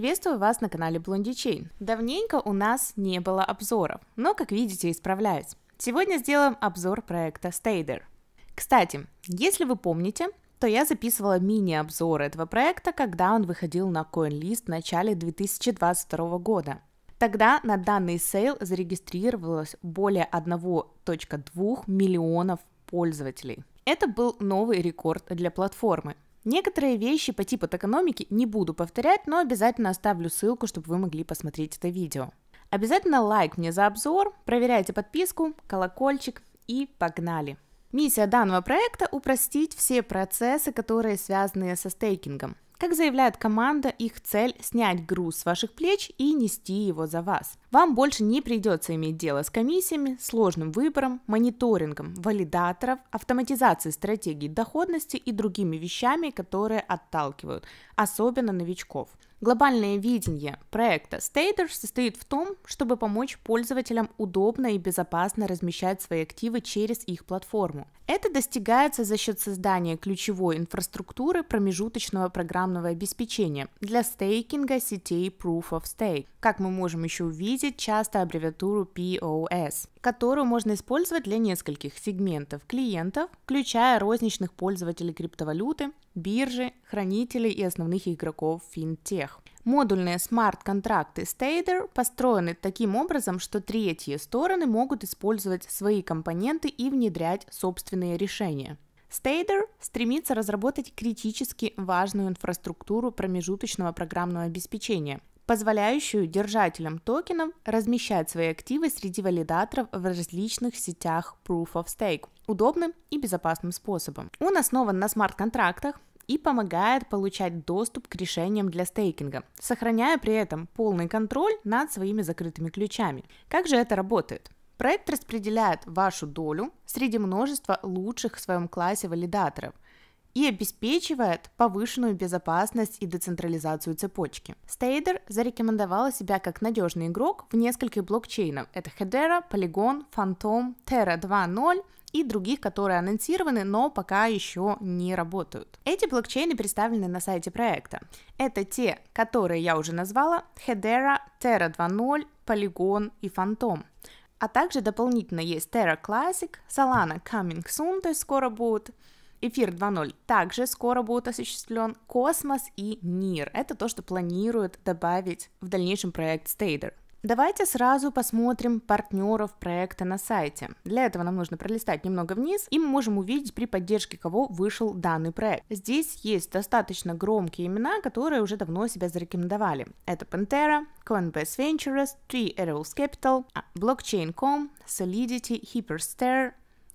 Приветствую вас на канале Блондичейн. Давненько у нас не было обзоров, но, как видите, исправляюсь. Сегодня сделаем обзор проекта Stader. Кстати, если вы помните, то я записывала мини-обзор этого проекта, когда он выходил на CoinList в начале 2022 года. Тогда на данный сейл зарегистрировалось более 1.2 миллионов пользователей. Это был новый рекорд для платформы – Некоторые вещи по типу экономики не буду повторять, но обязательно оставлю ссылку, чтобы вы могли посмотреть это видео. Обязательно лайк мне за обзор, проверяйте подписку, колокольчик и погнали! Миссия данного проекта – упростить все процессы, которые связаны со стейкингом. Как заявляет команда, их цель – снять груз с ваших плеч и нести его за вас. Вам больше не придется иметь дело с комиссиями, сложным выбором, мониторингом валидаторов, автоматизацией стратегий доходности и другими вещами, которые отталкивают, особенно новичков. Глобальное видение проекта Stater состоит в том, чтобы помочь пользователям удобно и безопасно размещать свои активы через их платформу. Это достигается за счет создания ключевой инфраструктуры промежуточного программного обеспечения для стейкинга сетей Proof of Stake. Как мы можем еще увидеть, часто аббревиатуру POS, которую можно использовать для нескольких сегментов клиентов, включая розничных пользователей криптовалюты, биржи, хранителей и основных игроков финтех. Модульные смарт-контракты Stader построены таким образом, что третьи стороны могут использовать свои компоненты и внедрять собственные решения. Stader стремится разработать критически важную инфраструктуру промежуточного программного обеспечения, позволяющую держателям токенов размещать свои активы среди валидаторов в различных сетях Proof of Stake удобным и безопасным способом. Он основан на смарт-контрактах, и помогает получать доступ к решениям для стейкинга, сохраняя при этом полный контроль над своими закрытыми ключами. Как же это работает? Проект распределяет вашу долю среди множества лучших в своем классе валидаторов – и обеспечивает повышенную безопасность и децентрализацию цепочки. Стейдер зарекомендовала себя как надежный игрок в нескольких блокчейнах. Это Hedera, Polygon, Phantom, Terra 2.0 и других, которые анонсированы, но пока еще не работают. Эти блокчейны представлены на сайте проекта. Это те, которые я уже назвала, Hedera, Terra 2.0, Polygon и Phantom. А также дополнительно есть Terra Classic, Solana Coming Soon, то есть скоро будет, Эфир 2.0 также скоро будет осуществлен космос и Нир. Это то, что планируют добавить в дальнейшем проект Стейдер. Давайте сразу посмотрим партнеров проекта на сайте. Для этого нам нужно пролистать немного вниз, и мы можем увидеть, при поддержке кого вышел данный проект. Здесь есть достаточно громкие имена, которые уже давно себя зарекомендовали. Это Pantera, Coinbase Ventures, Three Arrows Capital, а, Blockchain.com, Solidity, Hyperstare,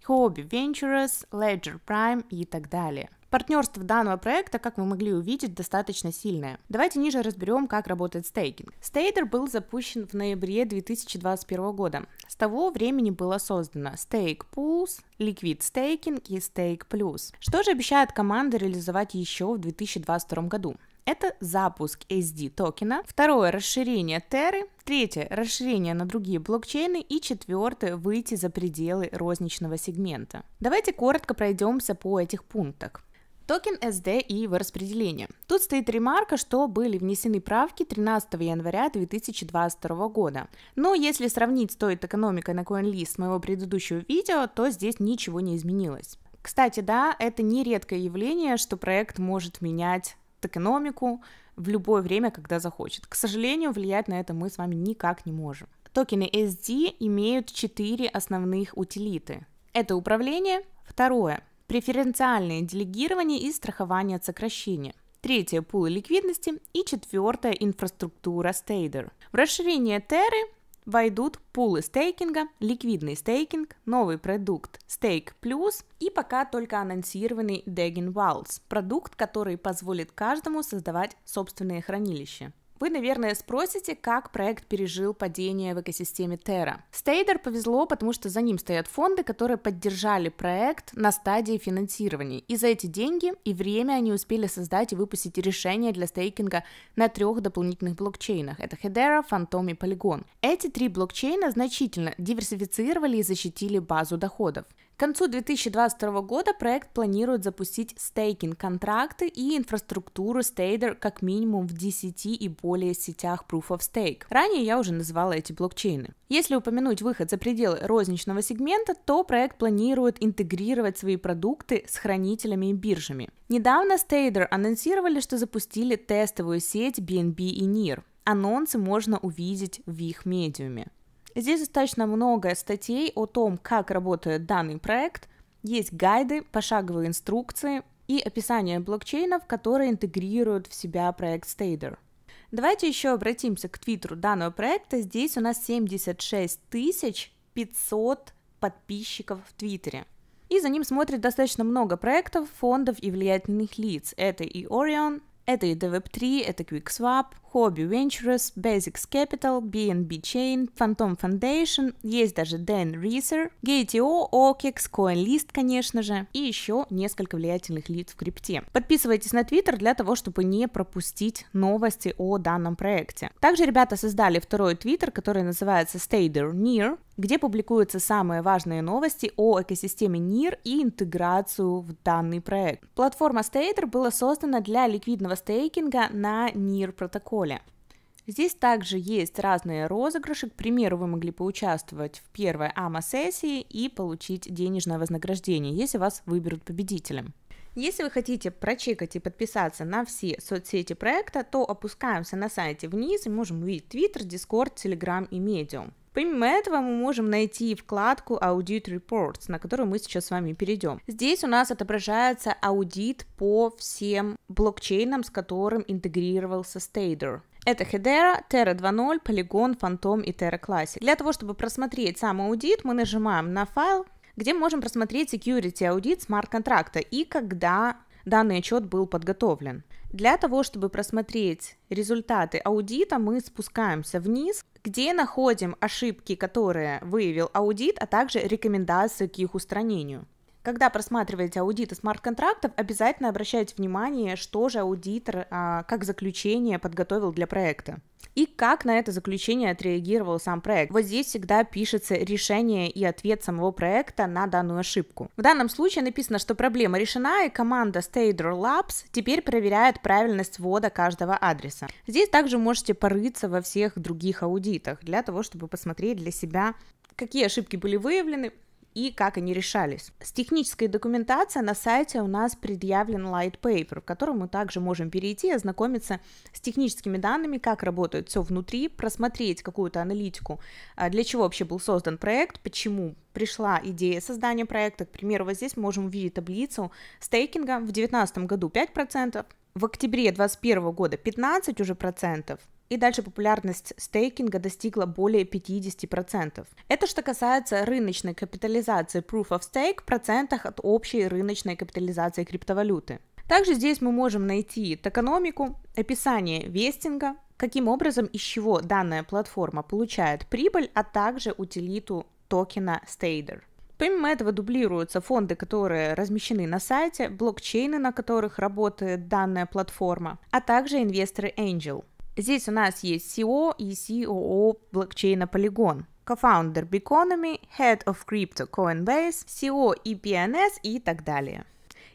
Hobby Ventures, Ledger Prime и так далее. Партнерство данного проекта, как вы могли увидеть, достаточно сильное. Давайте ниже разберем, как работает стейкинг. Стейдер был запущен в ноябре 2021 года. С того времени было создано Stake Pools, Liquid Staking и Stake Plus. Что же обещает команда реализовать еще в 2022 году? Это запуск SD токена, второе расширение Теры, третье расширение на другие блокчейны и четвертое выйти за пределы розничного сегмента. Давайте коротко пройдемся по этих пунктах. Токен SD и его распределение. Тут стоит ремарка, что были внесены правки 13 января 2022 года. Но если сравнить стоит экономика на CoinList моего предыдущего видео, то здесь ничего не изменилось. Кстати, да, это нередкое явление, что проект может менять токеномику в любое время, когда захочет. К сожалению, влиять на это мы с вами никак не можем. Токены SD имеют четыре основных утилиты. Это управление, второе – преференциальное делегирование и страхование от сокращения третье – пулы ликвидности и четвертое – инфраструктура стейдер. В расширение Терры войдут пулы стейкинга, ликвидный стейкинг, новый продукт Stake Plus и пока только анонсированный Degin Vaults, продукт, который позволит каждому создавать собственные хранилища. Вы, наверное, спросите, как проект пережил падение в экосистеме Terra. Стейдер повезло, потому что за ним стоят фонды, которые поддержали проект на стадии финансирования. И за эти деньги и время они успели создать и выпустить решение для стейкинга на трех дополнительных блокчейнах. Это Hedera, Phantom и Polygon. Эти три блокчейна значительно диверсифицировали и защитили базу доходов концу 2022 года проект планирует запустить стейкинг контракты и инфраструктуру стейдер как минимум в 10 и более сетях Proof of Stake. Ранее я уже называла эти блокчейны. Если упомянуть выход за пределы розничного сегмента, то проект планирует интегрировать свои продукты с хранителями и биржами. Недавно Stader анонсировали, что запустили тестовую сеть BNB и NIR. Анонсы можно увидеть в их медиуме. Здесь достаточно много статей о том, как работает данный проект, есть гайды, пошаговые инструкции и описание блокчейнов, которые интегрируют в себя проект Stader. Давайте еще обратимся к твиттеру данного проекта. Здесь у нас 76 500 подписчиков в Твиттере. И за ним смотрит достаточно много проектов, фондов и влиятельных лиц. Это и Orion, это и DWeb3, это QuickSwap, Hobby Ventures, Basics Capital, BNB Chain, Phantom Foundation, есть даже Dan Reeser, GTO, OKEX, CoinList, конечно же, и еще несколько влиятельных лиц в крипте. Подписывайтесь на Twitter для того, чтобы не пропустить новости о данном проекте. Также ребята создали второй Twitter, который называется Stay There Near, где публикуются самые важные новости о экосистеме NIR и интеграцию в данный проект. Платформа Stater была создана для ликвидного стейкинга на NIR протоколе поле. Здесь также есть разные розыгрыши. К примеру, вы могли поучаствовать в первой АМА-сессии и получить денежное вознаграждение, если вас выберут победителем. Если вы хотите прочекать и подписаться на все соцсети проекта, то опускаемся на сайте вниз и можем увидеть Twitter, Discord, Telegram и Medium. Помимо этого мы можем найти вкладку Audit Reports, на которую мы сейчас с вами перейдем. Здесь у нас отображается аудит по всем блокчейнам, с которым интегрировался Stader. Это Hedera, Terra 2.0, Polygon, Phantom и Terra Classic. Для того, чтобы просмотреть сам аудит, мы нажимаем на файл, где можем просмотреть security аудит смарт-контракта и когда данный отчет был подготовлен. Для того, чтобы просмотреть результаты аудита, мы спускаемся вниз, где находим ошибки, которые выявил аудит, а также рекомендации к их устранению. Когда просматриваете аудиты смарт-контрактов, обязательно обращайте внимание, что же аудитор а, как заключение подготовил для проекта. И как на это заключение отреагировал сам проект. Вот здесь всегда пишется решение и ответ самого проекта на данную ошибку. В данном случае написано, что проблема решена, и команда Stader Labs теперь проверяет правильность ввода каждого адреса. Здесь также можете порыться во всех других аудитах для того, чтобы посмотреть для себя, какие ошибки были выявлены, и как они решались. С технической документацией на сайте у нас предъявлен light paper, в котором мы также можем перейти и ознакомиться с техническими данными, как работает все внутри, просмотреть какую-то аналитику, а, для чего вообще был создан проект, почему пришла идея создания проекта. К примеру, вот здесь мы можем увидеть таблицу стейкинга в 2019 году 5%, в октябре 2021 года 15 уже процентов, и дальше популярность стейкинга достигла более 50%. Это что касается рыночной капитализации Proof of Stake в процентах от общей рыночной капитализации криптовалюты. Также здесь мы можем найти токономику, описание вестинга, каким образом из чего данная платформа получает прибыль, а также утилиту токена Stader. Помимо этого дублируются фонды, которые размещены на сайте, блокчейны, на которых работает данная платформа, а также инвесторы Angel – Здесь у нас есть CEO и COO блокчейна Polygon, founder Beconomy, Head of Crypto Coinbase, CEO и PNS и так далее.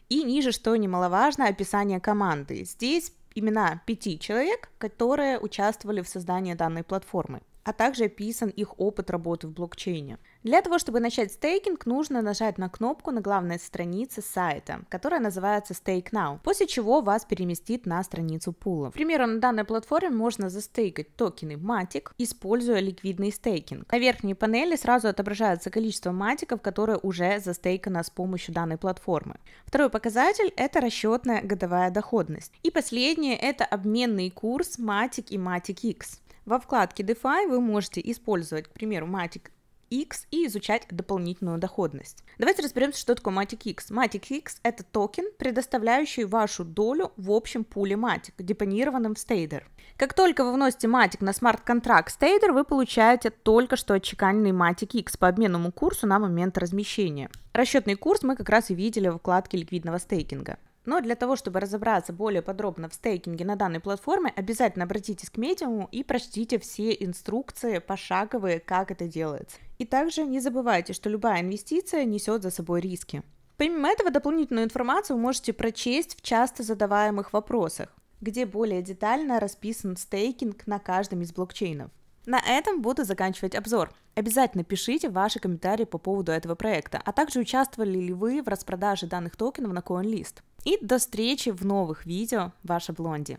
И ниже, что немаловажно, описание команды. Здесь имена пяти человек, которые участвовали в создании данной платформы а также описан их опыт работы в блокчейне. Для того, чтобы начать стейкинг, нужно нажать на кнопку на главной странице сайта, которая называется Stake Now, после чего вас переместит на страницу пула. К примеру, на данной платформе можно застейкать токены MATIC, используя ликвидный стейкинг. На верхней панели сразу отображается количество матиков, которые уже застейкано с помощью данной платформы. Второй показатель – это расчетная годовая доходность. И последнее – это обменный курс MATIC и MATIC X. Во вкладке DeFi вы можете использовать, к примеру, Matic X и изучать дополнительную доходность. Давайте разберемся, что такое Matic X. Matic X – это токен, предоставляющий вашу долю в общем пуле Matic, депонированном в Stader. Как только вы вносите Matic на смарт-контракт Stader, вы получаете только что отчеканенный Matic X по обменному курсу на момент размещения. Расчетный курс мы как раз и видели в вкладке ликвидного стейкинга. Но для того, чтобы разобраться более подробно в стейкинге на данной платформе, обязательно обратитесь к медиуму и прочтите все инструкции пошаговые, как это делается. И также не забывайте, что любая инвестиция несет за собой риски. Помимо этого, дополнительную информацию вы можете прочесть в часто задаваемых вопросах, где более детально расписан стейкинг на каждом из блокчейнов. На этом буду заканчивать обзор. Обязательно пишите ваши комментарии по поводу этого проекта, а также участвовали ли вы в распродаже данных токенов на CoinList. И до встречи в новых видео, ваша Блонди.